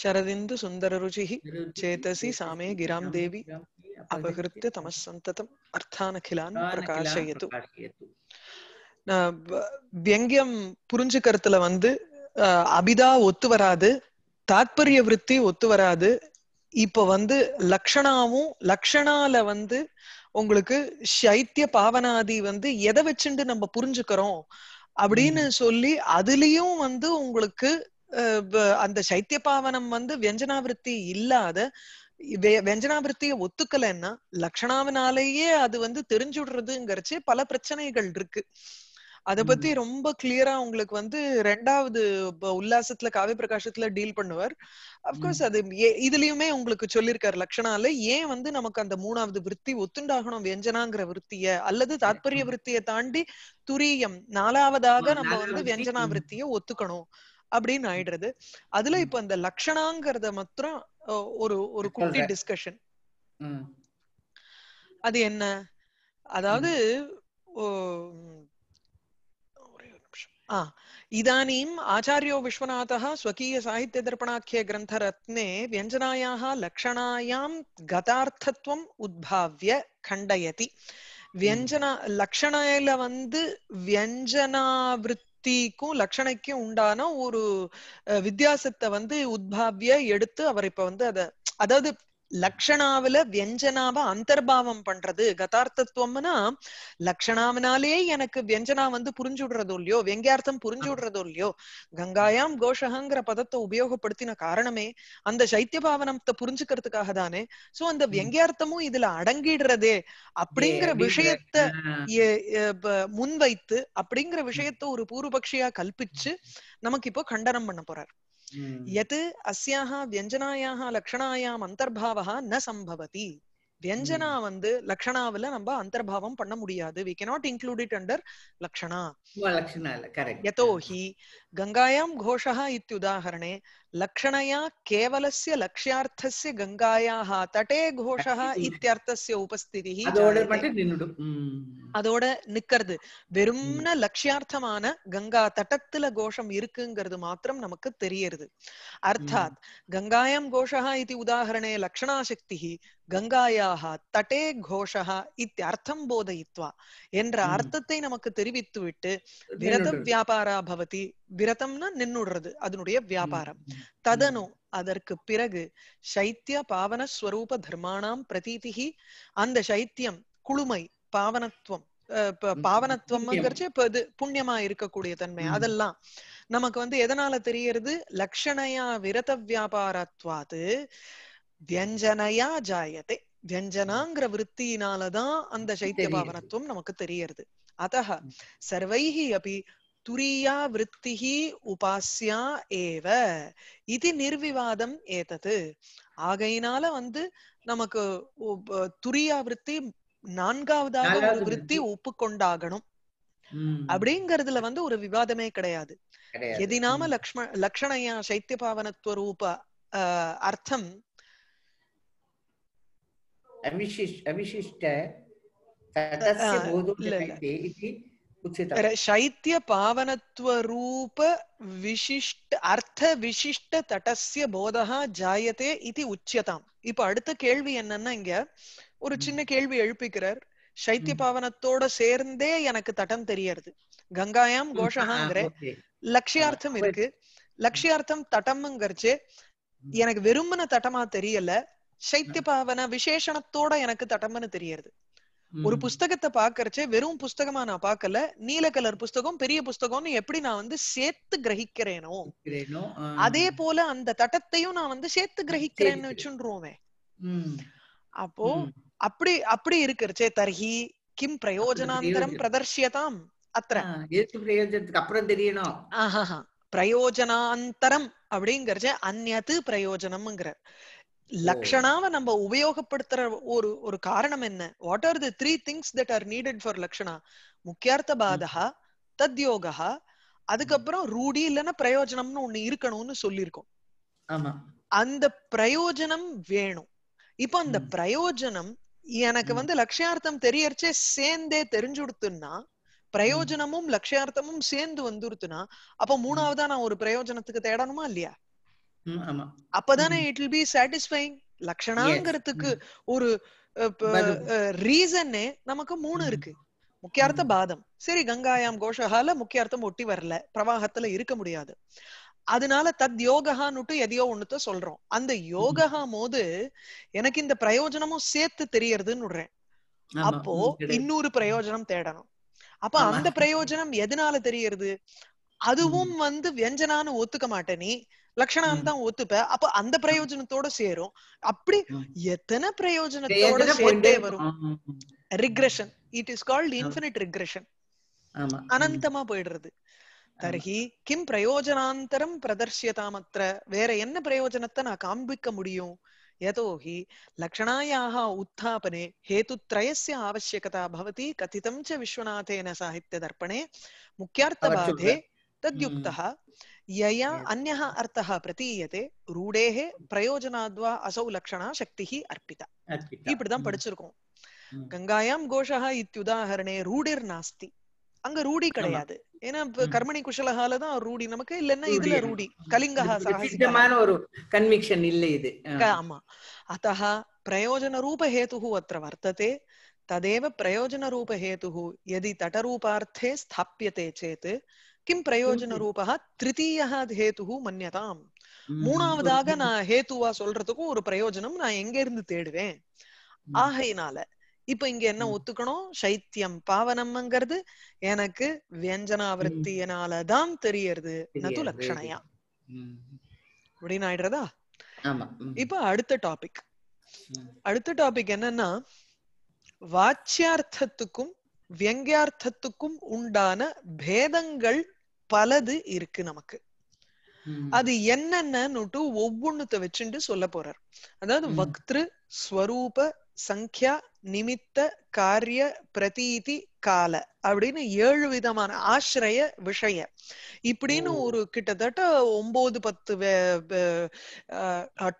சரதிந்து ശരദിന്ദു சாமே gram தேவி ഗിരാം தமஸ் சந்ததம் அர்த்தான கிலான் பிரகாஷயது வியங்கியம் புரிஞ்சுக்கிறதுல வந்து அபிதா ஒத்து வராது தாத்பரிய விற்பி ஒத்து வராது இப்ப வந்து லக்ஷணாவும் லக்ஷணால வந்து உங்களுக்கு சைத்திய பாவனாதி வந்து எதை வச்சுட்டு நம்ம புரிஞ்சுக்கிறோம் அப்படின்னு சொல்லி அதுலயும் வந்து உங்களுக்கு அந்த சைத்திய பாவனம் வந்து வியஞ்சனாவிருத்தி இல்லாத வெஞ்சனாவிருத்திய ஒத்துக்கலைன்னா லக்ஷணாவினாலேயே அது வந்து தெரிஞ்சுடுறதுங்கிறச்சு பல பிரச்சனைகள் இருக்கு அத பத்தி ரொம்ப கிளியரா உங்களுக்கு வந்து ரெண்டாவது உல்லாசத்துல காவிய பிரகாசத்துல டீல் பண்ணுவார் அப்கோர்ஸ் அது இதுலயுமே உங்களுக்கு சொல்லியிருக்காரு லக்ஷனால ஏன் வந்து நமக்கு அந்த மூணாவது விற்பி ஒத்துண்டாகணும் வெஞ்சனாங்கிற விற்த்திய அல்லது தாத்பரிய விற்த்திய தாண்டி துரியம் நாலாவதாக நம்ம வந்து வெஞ்சனா விற்த்திய ஒத்துக்கணும் அப்படின்னு ஆயிடுறது அதுல இப்ப அந்த லக்ஷணாங்கிறத மாத்திரம் ஒரு ஒரு குட்டி டிஸ்கஷன் அது என்ன அதாவது இதானீம் ஆச்சாரியோ விஸ்வநாதா ஸ்வகீய சாகித்ய தர்ப்பணாக்கிய கிரந்த ரத்னே வியஞ்சனாயாக லக்ஷணாயாம் கதார்த்தத்துவம் உத்பாவிய கண்டயதி வியஞ்சனா லக்ஷணையில வந்து வியஞ்சனாவிருத்தி யுக்திக்கும் லட்சணைக்கும் உண்டான ஒரு வித்தியாசத்தை வந்து உத்பாவிய எடுத்து அவர் இப்ப வந்து அத அதாவது லக்ஷணாவில வியஞ்சனாவ அந்தர்பாவம் பண்றது கதார்த்தத்துவம்னா லக்ஷணாவினாலே எனக்கு வியஞ்சனா வந்து புரிஞ்சு விடுறதோ இல்லையோ வெங்கியார்த்தம் விடுறதோ இல்லையோ கங்காயாம் கோஷகங்கிற பதத்தை உபயோகப்படுத்தின காரணமே அந்த சைத்திய பாவனத்தை புரிஞ்சுக்கிறதுக்காக தானே சோ அந்த வெங்கியார்த்தமும் இதுல அடங்கிடுறதே அப்படிங்கிற விஷயத்த முன்வைத்து அப்படிங்கிற விஷயத்த ஒரு பூர்வபக்ஷியா கல்பிச்சு நமக்கு இப்போ கண்டனம் பண்ண போறாரு यत् அஸ்யாஹ வியஞ்சனாயாஹ லக்ஷணாயாம் அந்தர்பாவः ந சம்பவதி வியஞ்சனா வந்து லக்ஷணாவில நம்ம அந்தர்பாவம் பண்ண முடியாது we cannot include it under லக்ஷணா லக்ஷணா கரெக்ட் யதோஹி கங்காயாம் கோஷா இத்தியுதாகரணே லக்ஷணையா கேவலசிய लक्ष्यार्थस्य गङ्गायाः தட்டே கோஷா इत्यर्थस्य उपस्थितिः அதோட நிக்கிறது வெறும்ன லட்சியார்த்தமான கங்கா தட்டத்துல கோஷம் இருக்குங்கிறது மாத்திரம் நமக்கு தெரியறது அர்த்தாத் கங்காயம் கோஷா இது உதாகரணே லக்ஷணாசக்தி கங்காயாக தட்டே கோஷா இத்தியர்த்தம் போதயித்வா என்ற அர்த்தத்தை நமக்கு தெரிவித்து விட்டு விரத வியாபாரா பவதி விரதம்னா நின்னுடுறது அதனுடைய வியாபாரம் ததனு அதற்கு பிறகு சைத்திய பாவன ஸ்வரூப தர்மானாம் பிரதீதிகி அந்த சைத்தியம் குழுமை பாவனத்துவம் பாவனத்துவம் புண்ணியமா இருக்கக்கூடிய தன்மை அதெல்லாம் நமக்கு வந்து எதனால தெரியறது லக்ஷணையா விரத வியாபாரத்வாது வியஞ்சனையா ஜாயத்தை வியஞ்சனாங்கிற விற்த்தியினாலதான் அந்த சைத்திய பாவனத்துவம் நமக்கு தெரியறது அத்த சர்வைஹி அப்படி துரியா விற்த்திஹி உபாசியா ஏவ இது நிர்விவாதம் ஏதது ஆகையினால வந்து நமக்கு துரியா விருத்தி நான்காவதாக ஒரு ஒப்பு ஒப்புக்கொண்டாகணும் அப்படிங்கறதுல வந்து ஒரு விவாதமே கிடையாது எதினாம லக்ஷ்ம லக்ஷணையா சைத்திய பாவனத்துவ ரூப அர்த்தம் அவிசிஷ்ட शैत्य पावनत्वरूप विशिष्ट अर्थ विशिष्ट तटस्य போதः ஜாயதே इति உச்சதாம் இப்ப அடுத்த கேள்வி என்னன்னா இங்க ஒரு சின்ன கேள்வி எழுப்பிக்கிறார் சைத்திய பாவனத்தோட சேர்ந்தே எனக்கு தட்டம் தெரியறது கங்காயாம் கோஷகாங்கிற லட்சியார்த்தம் இருக்கு லட்சியார்த்தம் தட்டம்ங்கிறச்சு எனக்கு விரும்பின தட்டமா தெரியல சைத்திய பாவன விசேஷணத்தோட எனக்கு தட்டம்னு தெரியறது ஒரு புஸ்தகத்தை பாக்குறச்சே வெறும் புஸ்தகமா நான் பாக்கல நீல கலர் புஸ்தகம் பெரிய புஸ்தகம்னு எப்படி நான் வந்து சேர்த்து கிரகிக்கிறேனோ அதே போல அந்த தட்டத்தையும் நான் வந்து சேர்த்து கிரகிக்கிறேன்னு வச்சுருவோமே அப்போ அப்படி அப்படி இருக்கிறச்சே தர்ஹி கிம் பிரயோஜனாந்தரம் பிரதர்ஷியதாம் அத்திர பிரயோஜனத்துக்கு அப்புறம் தெரியணும் பிரயோஜனாந்தரம் அப்படிங்கறச்ச அந்நத்து பிரயோஜனம்ங்கிறார் லக்ஷணாவ நம்ம உபயோகப்படுத்துற ஒரு ஒரு காரணம் என்ன what are the three things that are needed for லக்ஷணா முக்கியார்த்த பாதகா தத்யோகா அதுக்கப்புறம் ரூடி இல்லைன்னா பிரயோஜனம்னு ஒண்ணு இருக்கணும்னு சொல்லியிருக்கோம் அந்த பிரயோஜனம் வேணும் இப்ப அந்த பிரயோஜனம் எனக்கு வந்து லட்சியார்த்தம் தெரியறச்சே சேர்ந்தே தெரிஞ்சுடுத்துன்னா பிரயோஜனமும் லட்சியார்த்தமும் சேர்ந்து வந்துருத்துனா அப்ப மூணாவதா நான் ஒரு பிரயோஜனத்துக்கு தேடணுமா இல்லையா அப்பதானே இட் வில் பி சாட்டிஸ்ஃபைங் லக்ஷணாங்கிறதுக்கு ஒரு ரீசன்னே நமக்கு மூணு இருக்கு முக்கியார்த்த பாதம் சரி கங்காயாம் கோஷகால முக்கியார்த்தம் ஒட்டி வரல பிரவாகத்துல இருக்க முடியாது அதனால தத் யோகஹான்னுட்டு எதையோ ஒண்ணுத்த சொல்றோம் அந்த யோகஹா போது எனக்கு இந்த பிரயோஜனமும் சேர்த்து தெரியறதுன்னு விடுறேன் அப்போ இன்னொரு பிரயோஜனம் தேடணும் அப்ப அந்த பிரயோஜனம் எதனால தெரியறது அதுவும் வந்து வியஞ்சனான்னு ஒத்துக்க நீ லட்சணம் தான் ஒத்துப்ப அப்ப அந்த பிரயோஜனத்தோட சேரும் அப்படி எத்தனை பிரயோஜனத்தோட சேர்ந்தே வரும் regression it is called infinite regression அனந்தமா போயிடுறது கிம் பிரயோஜனாந்தரம் வேற என்ன பிரயோஜனத்தை நான் காண்பிக்க முடியும் यतोहि लक्षणायाः उत्थापने हेतुत्रयस्य आवश्यकता भवति कथितं च तद्युक्तः यया अन्यः अर्थः प्रतीयते रूडेः प्रयोजनाद्वा असौ लक्षणा शक्तिः अर्पिता இப்படிதான் படிச்சிருக்கோம் கங்காயாம் கோஷா இத்தியுதாகரணே ரூடிர் நாஸ்தி அங்க ரூடி கிடையாது ஏன்னா கர்மணி குஷலகால தான் ரூடி நமக்கு இல்லன்னா இதுல ரூடி கலிங்கஹா சாகசிகமான ஒரு கன்விக்ஷன் இல்ல இது ஆமா அத்தः பிரயோஜன ரூப ஹேதுஹு அत्र वर्तते तदेव प्रयोजनरूपहेतुः यदि तटरूपार्थे स्थाप्यते चेत् கிம் பிரயோஜன ரூபா திருத்தீய ஹேத்து மன்யதாம் மூணாவதாக நான் ஹேத்துவா சொல்றதுக்கும் ஒரு பிரயோஜனம் நான் எங்க இருந்து தேடுவேன் ஆகையினால இப்ப இங்க என்ன ஒத்துக்கணும் சைத்தியம் பாவனம்ங்கிறது எனக்கு வியஞ்சனாவிருத்தியனாலதான் தெரியறது நது லட்சணையா அப்படின்னு ஆயிடுறதா இப்ப அடுத்த டாபிக் அடுத்த டாபிக் என்னன்னா வாச்சியார்த்தத்துக்கும் வியங்கியார்த்தத்துக்கும் உண்டான பேதங்கள் பலது இருக்கு நமக்கு அது என்னென்னு ஒவ்வொன்னுத்த வச்சுட்டு சொல்ல போறார் அதாவது வக்திரு ஸ்வரூப சங்கியா நிமித்த காரிய பிரதீதி கால அப்படின்னு ஏழு விதமான ஆசிரிய விஷய இப்படின்னு ஒரு கிட்டத்தட்ட ஒன்பது பத்து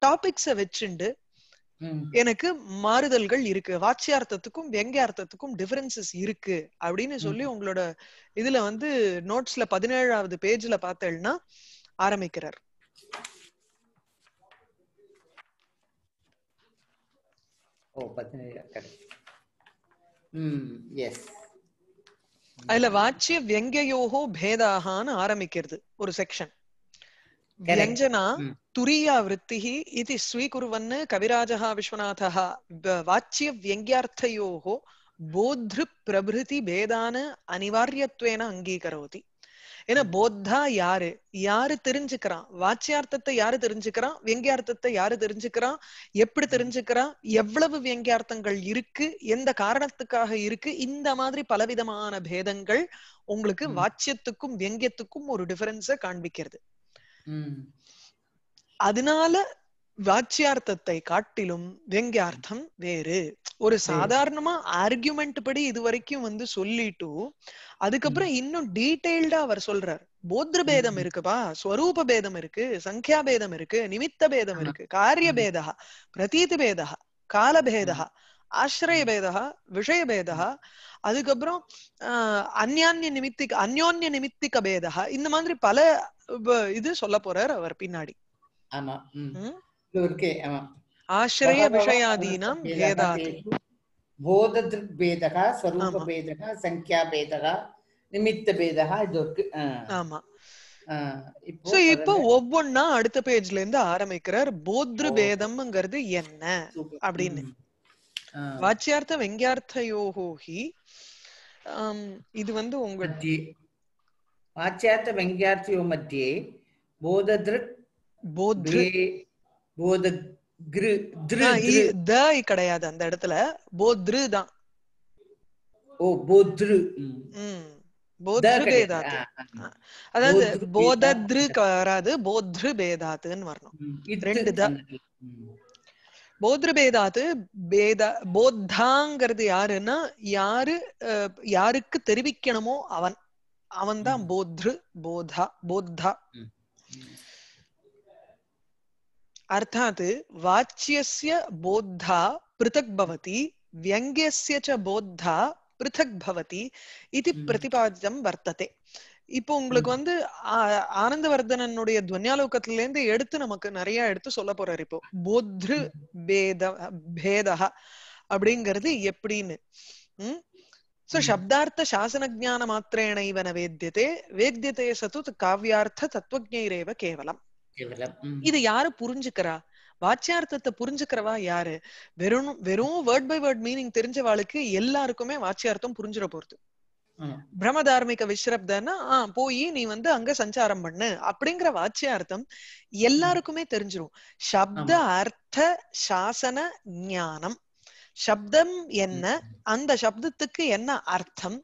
டாபிக்ஸ வச்சுண்டு எனக்கு மாறுதல்கள் இருக்கு வாட்சியார்த்தத்துக்கும் வெங்கியார்த்தத்துக்கும் டிஃபரன்சஸ் இருக்கு அப்படின்னு சொல்லி உங்களோட இதுல வந்து நோட்ஸ்ல பதினேழாவது பேஜ்ல பார்த்தேன்னா ஆரம்பிக்கிறார் அதுல வாட்சிய வெங்கையோகோ பேதாகான்னு ஆரம்பிக்கிறது ஒரு செக்ஷன் துரியா இது ஸ்வீகுருவன் கவிராஜா इति வாச்சிய வியங்கியார்த்தையோ போத்ரு பிரபிருதி பேதான அனிவாரியத்துவேன அங்கீகரோதி ஏன்னா போத்தா யாரு யாரு தெரிஞ்சுக்கிறான் வாச்சியார்த்தத்தை யாரு தெரிஞ்சுக்கிறான் வியங்கியார்த்தத்தை யாரு தெரிஞ்சுக்கிறான் எப்படி தெரிஞ்சுக்கிறான் எவ்வளவு வியங்கியார்த்தங்கள் இருக்கு எந்த காரணத்துக்காக இருக்கு இந்த மாதிரி பலவிதமான பேதங்கள் உங்களுக்கு வாச்சியத்துக்கும் வியங்கியத்துக்கும் ஒரு டிஃபரன்ஸ காண்பிக்கிறது அதனால வாச்சியார்த்தத்தை காட்டிலும் வெங்கியார்த்தம் வேறு ஒரு சாதாரணமா ஆர்குமெண்ட் படி இது வரைக்கும் வந்து சொல்லிட்டு அதுக்கப்புறம் இன்னும் டீடைல்டா அவர் சொல்றார் போத்ர பேதம் இருக்குப்பா ஸ்வரூப பேதம் இருக்கு சங்கியா பேதம் இருக்கு நிமித்த பேதம் இருக்கு காரிய பேதா பிரதீதி பேதா காலபேதா ஆசிரியபேதா விஷயபேதா அதுக்கப்புறம் அந்யான்ய நிமித்திக் அந்யோன்ய நிமித்திக பேதா இந்த மாதிரி பல இது சொல்ல போறார் அவர் பின்னாடி ஆசிரிய விஷயாதீனம் வேதாதி போததிருக் பேதகா ஸ்வரூப பேதகா சங்கியா பேதகா நிமித்த பேதகா இது இருக்கு ஆமா சோ இப்போ ஒவ்வொன்னா அடுத்த பேஜ்ல இருந்து ஆரம்பிக்கிறார் போத்ரு பேதம்ங்கிறது என்ன அப்படின்னு வாச்சியார்த்த வெங்கியார்த்த யோகோஹி இது வந்து உங்க வாச்சியார்த்த வெங்கியார்த்தியோ மத்தியே த கிடையாது அந்த இடத்துல போத்ரு தான் ஓ போத்ரு அதாவது போதத்ரு வராது போத்ரு பேதாத்துன்னு வரணும் ரெண்டு தான் போத்ரபேதாது பேத போத்தாங்கிறது யாருன்னா யாரு யாருக்கு தெரிவிக்கணுமோ அவன் அவன் தான் போத்ரு போதா போத்தா அர்த்தாத் வாச்சியஸ்ய போத்தா பிருத்தக் பவதி व्यङ्ग्यस्य च बोद्धा पृथक् भवति इति प्रतिपादितं वर्तते இப்போ உங்களுக்கு வந்து ஆனந்தவர்தனனுடைய துவன்யாலோகத்தில இருந்து எடுத்து நமக்கு நிறைய எடுத்து சொல்ல போறாரு இப்போ போத்ரு பேத பேதா அப்படிங்கிறது எப்படின்னு உம் சோ சப்தார்த்த சாசன ஜான மாத்திரேன இவன வேத்தியதே வேத்தியதே சத்து காவியார்த்த தத்துவஜரேவ கேவலம் இது யாரு புரிஞ்சுக்கிறா வாச்சியார்த்தத்தை புரிஞ்சுக்கிறவா யாரு வெறும் வெறும் வேர்ட் பை வேர்ட் மீனிங் தெரிஞ்சவாளுக்கு எல்லாருக்குமே வாச்சியார்த்தம் புரிஞ்சிட போறது பிரமதார்மிக ஆஹ் போய் நீ வந்து அங்க சஞ்சாரம் பண்ணு அப்படிங்கிற அர்த்தம் எல்லாருக்குமே தெரிஞ்சிடும் சப்த அர்த்த சாசன ஞானம் சப்தம் என்ன அந்த சப்தத்துக்கு என்ன அர்த்தம்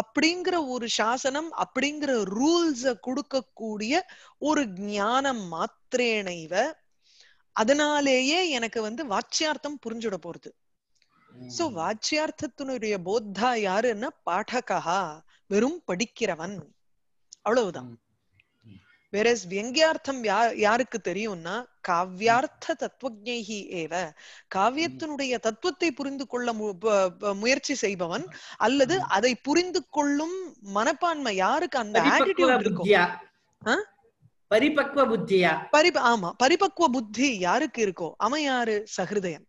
அப்படிங்கிற ஒரு சாசனம் அப்படிங்கிற ரூல்ஸ கொடுக்கக்கூடிய ஒரு ஞானம் மாத்திரேனைவ அதனாலேயே எனக்கு வந்து வாட்சியார்த்தம் புரிஞ்சுட போறது சோ வாச்சியார்த்தத்தினுடைய போத்தா யாருன்னா பாடகா வெறும் படிக்கிறவன் அவ்வளவுதான் வேற வியங்கியார்த்தம் யாருக்கு தெரியும்னா காவ்யார்த்த தத்துவஜேகி ஏவ காவியத்தினுடைய தத்துவத்தை புரிந்து கொள்ள முயற்சி செய்பவன் அல்லது அதை புரிந்து கொள்ளும் மனப்பான்மை யாருக்கு அந்த பரிபக்வ புத்தியா பரி ஆமா பரிபக்வ புத்தி யாருக்கு இருக்கோ அவன் யாரு சஹிருதயன்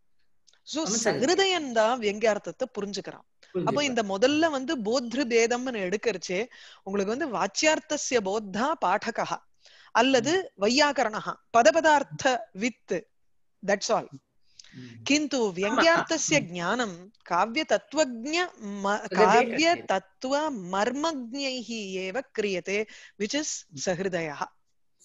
சோ சகிருதயன் தான் வியங்கியார்த்தத்தை புரிஞ்சுக்கிறான் அப்ப இந்த முதல்ல வந்து போத்ரு பேதம்னு எடுக்கிறச்சே உங்களுக்கு வந்து வாச்சியார்த்தசிய போத்தா பாடகா அல்லது பத பதபதார்த்த வித் தட்ஸ் ஆல் கிந்து வியங்கியார்த்தசிய ஜானம் காவிய தத்துவஜ காவிய தத்துவ மர்மஜைः ஏவ கிரியதே விச் இஸ் சஹிருதயா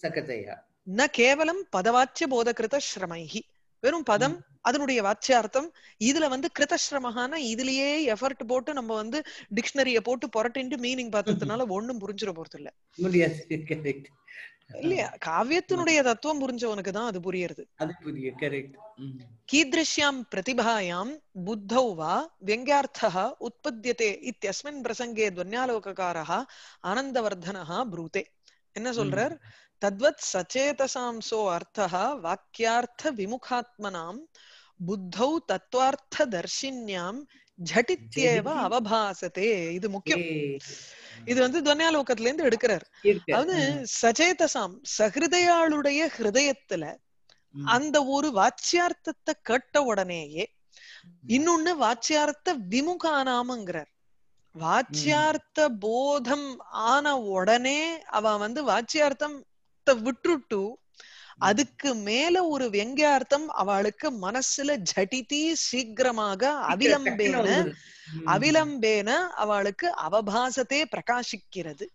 சஹிருதயா ந கேவலம் பதவாச்சிய போதகிருத ஸ்ரமைஹி வெறும் பதம் அதனுடைய வாட்சியார்த்தம் இதுல வந்து கிருதஸ்ரமகான இதுலயே எஃபர்ட் போட்டு நம்ம வந்து டிக்ஷனரிய போட்டு புரட்டின்ட்டு மீனிங் பார்த்ததுனால ஒண்ணும் புரிஞ்சிட போறது இல்ல இல்லையா காவியத்தினுடைய தத்துவம் புரிஞ்சவனுக்கு தான் அது புரியுது கீதிருஷ்யாம் பிரதிபாயாம் புத்தௌ வா வெங்கார்த்தः உற்பத்தியதே இத்தியஸ்மின் பிரசங்கே துவன்யாலோககாரः ஆனந்தவர்தனः ப்ரூதே என்ன சொல்றார் தத்வத் சோ அர்த்தः வாக்கியார்த்த விமுகாத்மனாம் புத்தௌ தத்வார்த்த தர்ஷின்யாம் ஜட்டித்யேவ அவபாசத்தே இது முக்கியம் இது வந்து துவன்யாலோகத்துல இருந்து எடுக்கிறார் அதாவது சச்சேதசாம் சகிருதையாளுடைய ஹிருதயத்துல அந்த ஒரு வாச்சியார்த்தத்தை கேட்ட உடனேயே இன்னொன்னு வாச்சியார்த்த விமுகானாமங்கிறார் வாச்சியார்த்த போதம் ஆன உடனே அவன் வந்து வாச்சியார்த்தம் விட்டுட்டு அதுக்கு மேல ஒரு அர்த்தம் அவளுக்கு மனசுல ஜட்டிதி சீக்கிரமாக அவிலம்பேன அவிலம்பேன அவளுக்கு அவபாசத்தை பிரகாசிக்கிறது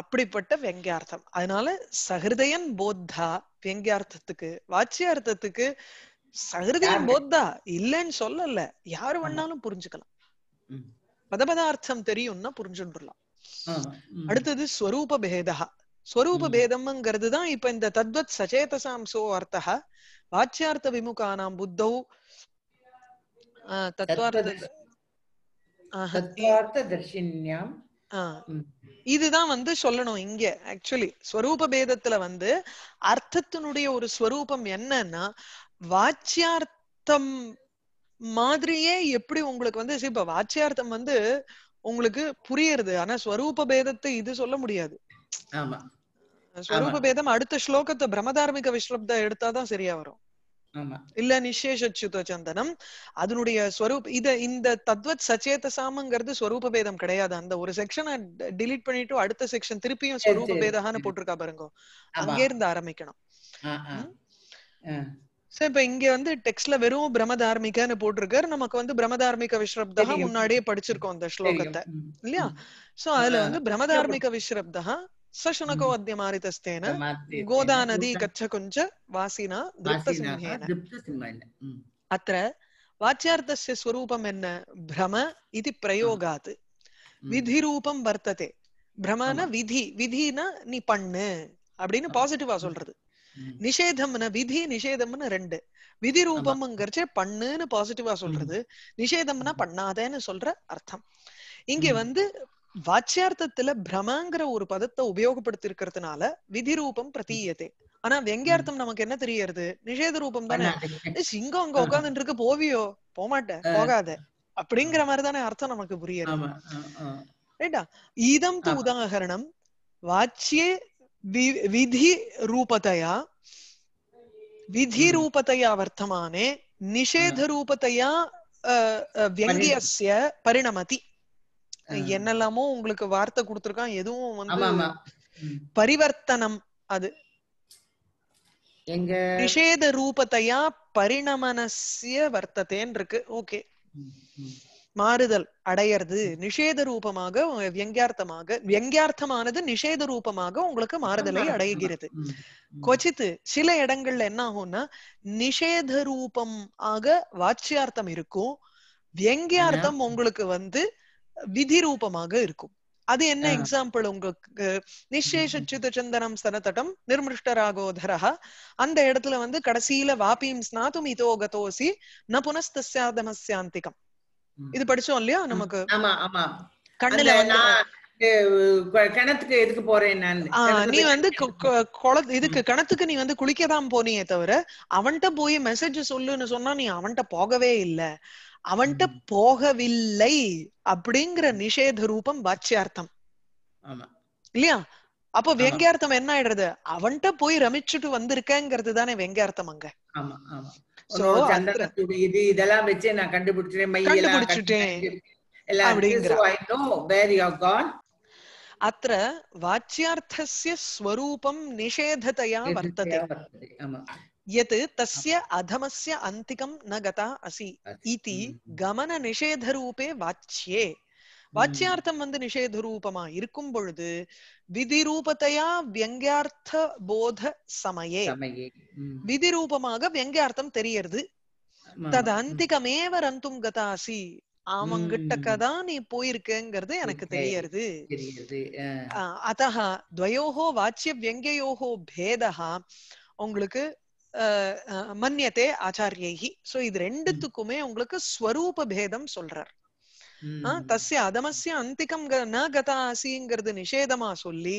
அப்படிப்பட்ட வெங்கியார்த்தம் அதனால சஹிருதயன் போத்தா வெங்கியார்த்தத்துக்கு வாச்சியார்த்தத்துக்கு சஹிருதயன் போத்தா இல்லைன்னு சொல்லல யாரு வேணாலும் புரிஞ்சுக்கலாம் பதபதார்த்தம் தெரியும்னா புரிஞ்சுடலாம் அடுத்தது ஸ்வரூப பேதா ஸ்வரூப பேதம்ங்கிறது தான் இப்ப இந்த தத்வத் சச்சேதசாம் சோ அர்த்தா வாச்சியார்த்த விமுகானாம் புத்தௌ தத்துவார்த்ததர்ஷின்யாம் இதுதான் வந்து சொல்லணும் இங்க ஆக்சுவலி ஸ்வரூப பேதத்துல வந்து அர்த்தத்தினுடைய ஒரு ஸ்வரூபம் என்னன்னா வாச்சியார்த்தம் மாதிரியே எப்படி உங்களுக்கு வந்து இப்ப வாச்சியார்த்தம் வந்து உங்களுக்கு புரியறது ஆனா ஸ்வரூப பேதத்தை இது சொல்ல முடியாது ஆமா ஸ்வரூப பேதம் அடுத்த ஸ்லோகத்தை பிரமதார்மிக விஸ்வப்த எடுத்தாதான் சரியா வரும் இல்ல நிசேஷச்சுத சந்தனம் அதனுடைய ஸ்வரூப் இத இந்த தத்வத் சாமங்கிறது ஸ்வரூப பேதம் கிடையாது அந்த ஒரு செக்ஷனை டிலீட் பண்ணிட்டு அடுத்த செக்ஷன் திருப்பியும் ஸ்வரூப பேதகான்னு போட்டிருக்கா பாருங்க அங்கே இருந்து ஆரம்பிக்கணும் சோ இப்ப இங்க வந்து டெக்ஸ்ட்ல வெறும் பிரம்மதார்மிகன்னு போட்டிருக்காரு நமக்கு வந்து பிரம்மதார்மிக விஸ்ரப்தா முன்னாடியே படிச்சிருக்கோம் அந்த ஸ்லோகத்தை இல்லையா சோ அதுல வந்து பிரம்மதார்மிக விஸ்ரப்தா சசுனகோ அத்தியமாரிதஸ்தேன கோதா நதி கச்ச குஞ்ச வாசினா திருப்தசிம்ஹேன அத்த வாச்சியார்த்தஸ்ய ஸ்வரூபம் என்ன பிரம இது பிரயோகாத் ரூபம் வர்த்ததே பிரமன விதி விதினா நீ பண்ணு அப்படின்னு பாசிட்டிவா சொல்றது நிஷேதம்னு விதி நிஷேதம்னு ரெண்டு விதி ரூபம்ங்கிறச்சே பண்ணுன்னு பாசிட்டிவா சொல்றது நிஷேதம்னா பண்ணாதேன்னு சொல்ற அர்த்தம் இங்க வந்து வாச்சியார்த்தத்துல பிரமங்கிற ஒரு பதத்தை உபயோகப்படுத்தி இருக்கிறதுனால விதி ரூபம் பிரதீயத்தை ஆனா வெங்கியார்த்தம் நமக்கு என்ன தெரியறது நிஷேத ரூபம் தானே சிங்கம் அங்க உட்காந்துட்டு இருக்கு போவியோ போமாட்ட போகாத அப்படிங்கிற மாதிரிதானே அர்த்தம் நமக்கு புரியறது ரைட்டா இதம் உதாகரணம் வாச்சியே விதி விதி ரூபதையா विधिरूपतया विधिरूपतया वर्तमाने நிஷேதரூபத்தையா வியங்கியஸ்ய பரிணமதி என்னெல்லாமோ உங்களுக்கு வார்த்தை கொடுத்துருக்கான் எதுவும் வந்து பரிவர்த்தனம் அது நிஷேத ரூபத்தையா பரிணமனசிய வர்த்ததேன் இருக்கு ஓகே மாறுதல் அடையிறது நிஷேத ரூபமாக வியங்கியார்த்தமாக வியங்கியார்த்தமானது நிஷேத ரூபமாக உங்களுக்கு மாறுதலை அடைகிறது கொச்சித்து சில இடங்கள்ல என்ன ஆகும்னா நிஷேத ரூபம் ஆக வாச்சியார்த்தம் இருக்கும் வியங்கியார்த்தம் உங்களுக்கு வந்து விதி ரூபமாக இருக்கும் அது என்ன எக்ஸாம்பிள் உங்களுக்கு நிஷேஷ சிதச்சந்தனம் சனதட்டம் நிர்மிருஷ்ட ராகோதரா அந்த இடத்துல வந்து கடைசியில வாபியும் ஸ்நாதும் இதோ கதோசி ந புனஸ்தமசியாந்திகம் இது படிச்சோம் இல்லையா நமக்கு ஆமா ஆமா கண்ணுல கிணத்துக்கு எதுக்கு போறேன் நீ வந்து இதுக்கு கிணத்துக்கு நீ வந்து குளிக்க தான் போனியே தவிர அவன்கிட்ட போய் மெசேஜ் சொல்லுன்னு சொன்னா நீ அவன்கிட்ட போகவே இல்ல அவன்கிட்ட போகவில்லை அப்படிங்கிற நிஷேத ரூபம் வாச்சியார்த்தம் இல்லையா அப்போ வெங்கியார்த்தம் என்ன ஆயிடுறது அவன்கிட்ட போய் ரமிச்சுட்டு வந்திருக்கேங்கிறது தானே வெங்கியார்த்தம் அங்க నో జనన క్రియేది ఇదలా మెచే నా కనుబొడిటి మైయలా కడుతై అబడింగ అత్ర వాచ్యార్థస్య స్వరూపం నిషేధతయా వర్తతే యత తస్య అధమస్య అంతికం న గతాసి ఇతి గమన నిషేధ రూపే వాచ్యే வாச்சியார்த்தம் வந்து நிஷேத ரூபமா இருக்கும் பொழுது விதி ரூபத்தையா வியங்கியார்த்த போத சமயே விதி ரூபமாக வியங்கியார்த்தம் தெரியறது தது அந்திகமேவ ரந்தும் கதாசி அவங்கிட்டக்கதான் நீ போயிருக்கங்கிறது எனக்கு தெரியறது அத்தஹ துவயோகோ வாச்சிய வியங்கையோகோ பேதா உங்களுக்கு மன்னியத்தே ஆச்சாரியைகி சோ இது ரெண்டுத்துக்குமே உங்களுக்கு ஸ்வரூப பேதம் சொல்றார் தஸ்ய அதமஸ்ய ந கதா அசிங்கிறது நிஷேதமா சொல்லி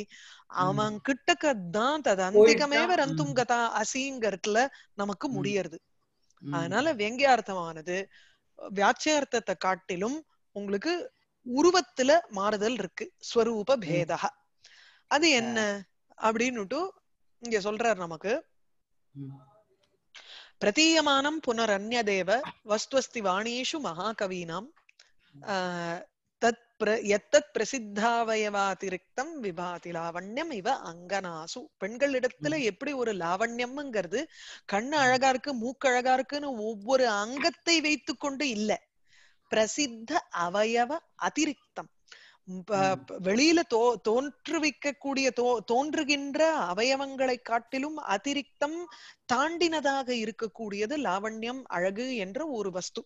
அவன் கிட்டக்க தான் தது ரந்தும் கதா அசிங்கிறதுல நமக்கு முடியறது அதனால வெங்கியார்த்தமானது காட்டிலும் உங்களுக்கு உருவத்துல மாறுதல் இருக்கு ஸ்வரூப பேதா அது என்ன அப்படின்னுட்டு இங்க சொல்றாரு நமக்கு பிரதீயமானம் புனரன்யதேவ வஸ்துவஸ்தி வாணீஷு மகாகவீனாம் எத்தத் பிரசித்தாவயவாதிருக்தம் விபாதி லாவண்யம் இவ அங்கனாசு பெண்களிடத்துல எப்படி ஒரு லாவண்யம்ங்கிறது கண்ணு அழகா இருக்கு மூக்கு அழகா இருக்குன்னு ஒவ்வொரு அங்கத்தை வைத்து கொண்டு இல்ல பிரசித்த அவயவ அதிருக்தம் வெளியில தோ தோன்றுவிக்கக்கூடிய தோ தோன்றுகின்ற அவயவங்களை காட்டிலும் அதிரிக்தம் தாண்டினதாக இருக்கக்கூடியது லாவண்யம் அழகு என்ற ஒரு வஸ்து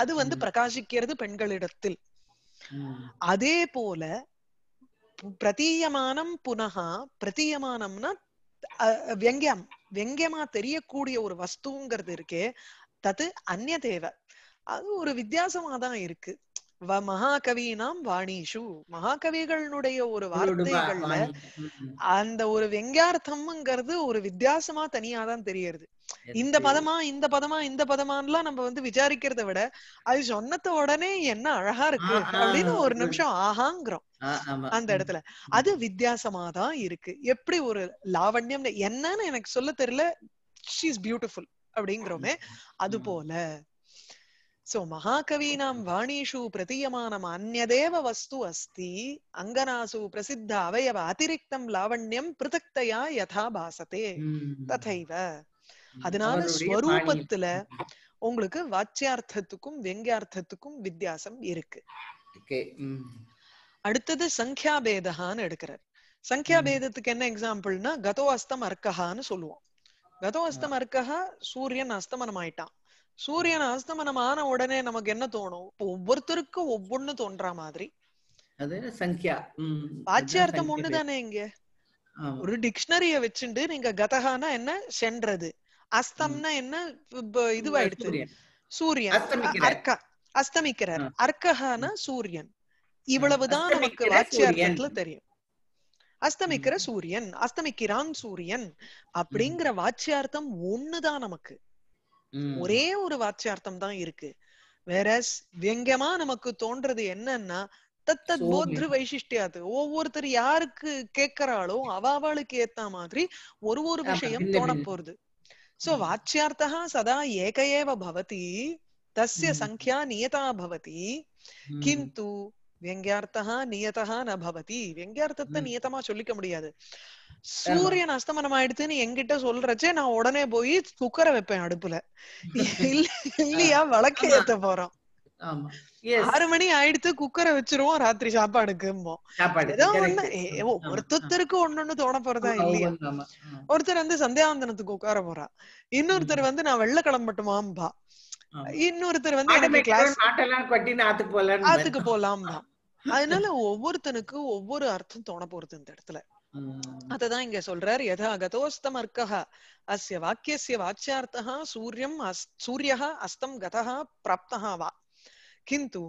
அது வந்து பிரகாசிக்கிறது பெண்களிடத்தில் அதே போல பிரதீயமானம் புனகா பிரதீயமானம்னா வெங்கியம் வெங்கியமா தெரியக்கூடிய ஒரு வஸ்துங்கிறது இருக்கே தது அந்நிய தேவை அது ஒரு வித்தியாசமா தான் இருக்கு வ மகாகவினாம் வாணிஷு மகாகவிகளுடைய ஒரு வார்த்தைகள்ல அந்த ஒரு வெங்கார்த்தம்ங்கிறது ஒரு வித்தியாசமா தனியா தான் தெரியறது இந்த பதமா இந்த பதமா இந்த பதமான்லாம் நம்ம வந்து விசாரிக்கிறத விட அது சொன்னத உடனே என்ன அழகா இருக்கு அப்படின்னு ஒரு நிமிஷம் ஆஹாங்கிறோம் அந்த இடத்துல அது வித்தியாசமா தான் இருக்கு எப்படி ஒரு லாவண்யம் என்னன்னு எனக்கு சொல்ல தெரியல ஷீ பியூட்டிஃபுல் அப்படிங்கிறோமே அது போல சோ மகாகவீனாம் வாணீஷு பிரதீயமானம் அந்நதேவ வஸ்து அஸ்தி அங்கனாசு பிரசித்த அவயவ அதிரிக்தம் லாவண்யம் பிரதக்தயா யதா பாசத்தே ததைவ அதனால ஸ்வரூபத்துல உங்களுக்கு வாச்சியார்த்தத்துக்கும் வெங்கியார்த்தத்துக்கும் வித்தியாசம் இருக்கு அடுத்தது சங்கியா பேதகான்னு எடுக்கிறார் சங்கியா பேதத்துக்கு என்ன எக்ஸாம்பிள்னா கதோ அஸ்தம் அர்க்கஹான்னு சொல்லுவோம் கதோ அஸ்தம் அர்க்கஹா சூரியன் அஸ்தமனம் ஆயிட்டான் சூரியன் அஸ்தமனம் ஆன உடனே நமக்கு என்ன தோணும் ஒவ்வொருத்தருக்கும் ஒவ்வொன்னு தோன்ற மாதிரி சங்கியா வாச்சியார்த்தம் ஒண்ணுதானே இங்க ஒரு டிக்ஷனரிய வச்சுண்டு நீங்க கதகானா என்ன சென்றது அஸ்தம்னா என்ன இதுவாயிடுச்சு சூரியன் அர்க்கா அஸ்தமிக்கிறார் அர்க்கஹானா சூரியன் இவ்வளவுதான் நமக்கு வாச்சியார்த்தத்துல தெரியும் அஸ்தமிக்கிற சூரியன் அஸ்தமிக்கிறான் சூரியன் அப்படிங்கிற வாச்சியார்த்தம் ஒண்ணுதான் நமக்கு ஒரே ஒரு வாச்சியார்த்தம் தான் இருக்கு வேற வெங்கமா நமக்கு தோன்றது என்னன்னா தத்தத் போத்ரு வைசிஷ்டியாது ஒவ்வொருத்தர் யாருக்கு கேட்கிறாளோ அவாவாளுக்கு ஏத்த மாதிரி ஒரு ஒரு விஷயம் தோண போறது சோ வாச்சியார்த்தா சதா ஏக ஏவ பவதி தஸ்ய சங்கியா நியதா பவதி கிந்து வெங்கியார்த்தா நியதா ந பவதி வெங்கியார்த்தத்தை நியதமா சொல்லிக்க முடியாது சூரியன் அஸ்தமனம் ஆயிடுச்சுன்னு என்கிட்ட சொல்றச்சே நான் உடனே போய் குக்கரை வைப்பேன் அடுப்புல இல்லையா விளக்க ஏத்த போறோம் ஆறு மணி ஆயிடுத்து குக்கரை வச்சிருவோம் ராத்திரி சாப்பாடுக்கு ஒருத்தருக்கு ஒண்ணு ஒருத்தருக்கு தோண போறதா இல்லையா ஒருத்தர் வந்து சந்தியாவந்தனத்துக்கு உட்கார போறா இன்னொருத்தர் வந்து நான் வெள்ள கிளம்பட்டுமாம்பா இன்னொருத்தர் வந்து எனக்கு ஆத்துக்கு போலாம் தான் அதனால ஒவ்வொருத்தனுக்கு ஒவ்வொரு அர்த்தம் தோண போறது இந்த இடத்துல அததான் இங்க சொல்றார் யதா கதோஸ்தமர்க்கா அஸ்ய வாக்கியஸ்ய வாச்சியார்த்தா சூரியம் சூரிய அஸ்தம் கதா பிராப்தா வா கிந்து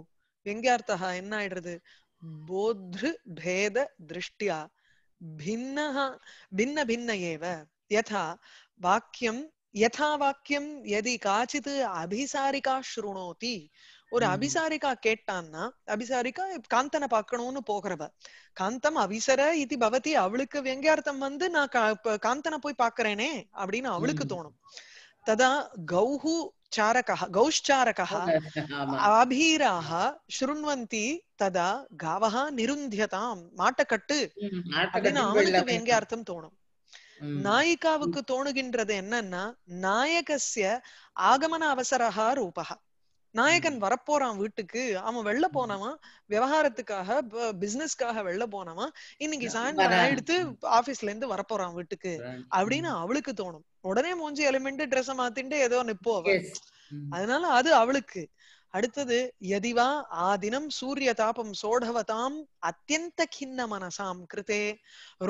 வெங்கியார்த்தா என்ன ஆயிடுறது போத்ரு பேத திருஷ்டியா பின்ன பின்ன பின்ன ஏவ யதா வாக்கியம் யதா வாக்கியம் எதி காச்சித் அபிசாரிகா ஸ்ருணோதி ஒரு அபிசாரிகா கேட்டான்னா அபிசாரிகா காந்தனை பார்க்கணும்னு போகிறவ காந்தம் அபிசர இது பவதி அவளுக்கு வெங்கார்த்தம் வந்து நான் காந்தனை போய் பாக்குறேனே அப்படின்னு அவளுக்கு தோணும் ததா கௌஹு சாரகா கௌஷ்சாரகா ஆபீராக ஸ்ருண்வந்தி ததா காவஹா நிருந்தியதாம் மாட்டக்கட்டு அப்படின்னு அவளுக்கு வெங்கார்த்தம் தோணும் நாயிகாவுக்கு தோணுகின்றது என்னன்னா நாயகசிய ஆகமன அவசரகா ரூபகா நாயகன் வரப்போறான் வீட்டுக்கு அவன் வெளில போனவன் விவகாரத்துக்காக பிசினஸ்க்காக வெளில போனவன் இன்னைக்கு சாயந்தரம் எடுத்து ஆபீஸ்ல இருந்து வரப்போறான் வீட்டுக்கு அப்படின்னு அவளுக்கு தோணும் உடனே மூஞ்சி எலிமெண்ட் ட்ரெஸ் மாத்திட்டு ஏதோ நிப்போ அவ அதனால அது அவளுக்கு அடுத்தது எதிவா ஆதினம் சூரிய தாபம் சோடவதாம் அத்தியந்த கிண்ண மனசாம் கிருத்தே